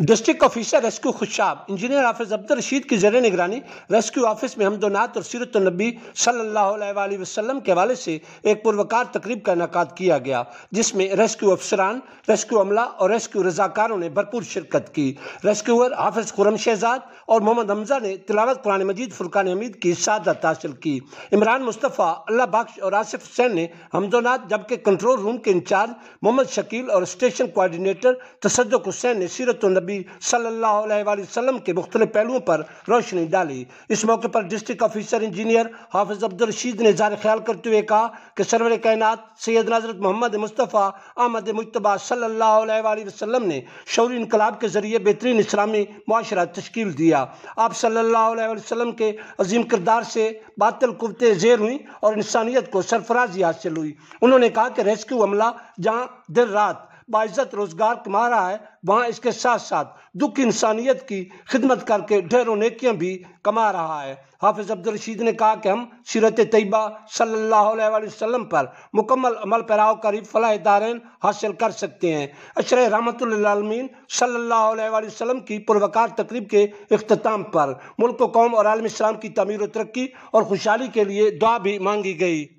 district officer rescue Khushab engineer Hafiz Abdul Rashid की जर निगरानी रेस्क्यू ऑफिस में हमदोनात और सीरतनबी सल्ला वसलम के हवाले से एक पुरवकार तकरीब का इनका किया गया जिसमें रेस्क्यू अफसरान रेस्क्यू अमला और रेस्क्यू रजाकारों ने भरपूर शिरकत की रेस्क्यूअर हाफिज खुरम शहजाद और मोहम्मद हमजा ने तिलावत कुरान मजीद फुरकान हमीद की शादत हासिल की इमरान मुस्तफ़ा अल्लाह बख्श और आसिफ हुसैन ने हमदोनात जबकि कंट्रोल रूम के इंचार्ज मोहम्मद शकील और स्टेशन कोआर्डिनेटर तसदक हुसैन ने सीरत नबी सल्लल्लाहु अलैहि वसल्लम के मुख्त पहलुओं पर रोशनी डाली इस मौके पर district officer engineer Hafiz Abdul Rashid ने जार ख्याल करते हुए कहा कि सरवर कायनात सैद नजरत मोहम्मद मुस्तफ़ा अहमद मुशतबा सल्ला वसलम ने शौरी इनकलाब के ज़रिए बेहतरीन इस्लामी माशरा तश्कील दिया आप सल्ला वसलम के अजीम किरदार से बातल कुतें जेर हुई और इंसानियत को सरफराजी हासिल हुई उन्होंने कहा कि रेस्क्यू अमला जहाँ दिन रात बाज़त रोज़गार कमा रहा है वहाँ इसके साथ साथ दुख इंसानियत की खिदमत करके ढेरों नेकियाँ भी कमा रहा है हाफिज़ अब्दुलरशीद ने कहा कि हम सीरत तयबा सल्ला वसम पर मुकम्मल अमल पैराव करीब फलाह दारैन हासिल कर सकते हैं अशर रहमतमीन सल्ला वसम की पुरवकार तकरीब के अख्ताम पर मुल्क कौम और आलम इस्लाम की तमीर व तरक्की और खुशहाली के लिए दुआ भी मांगी गई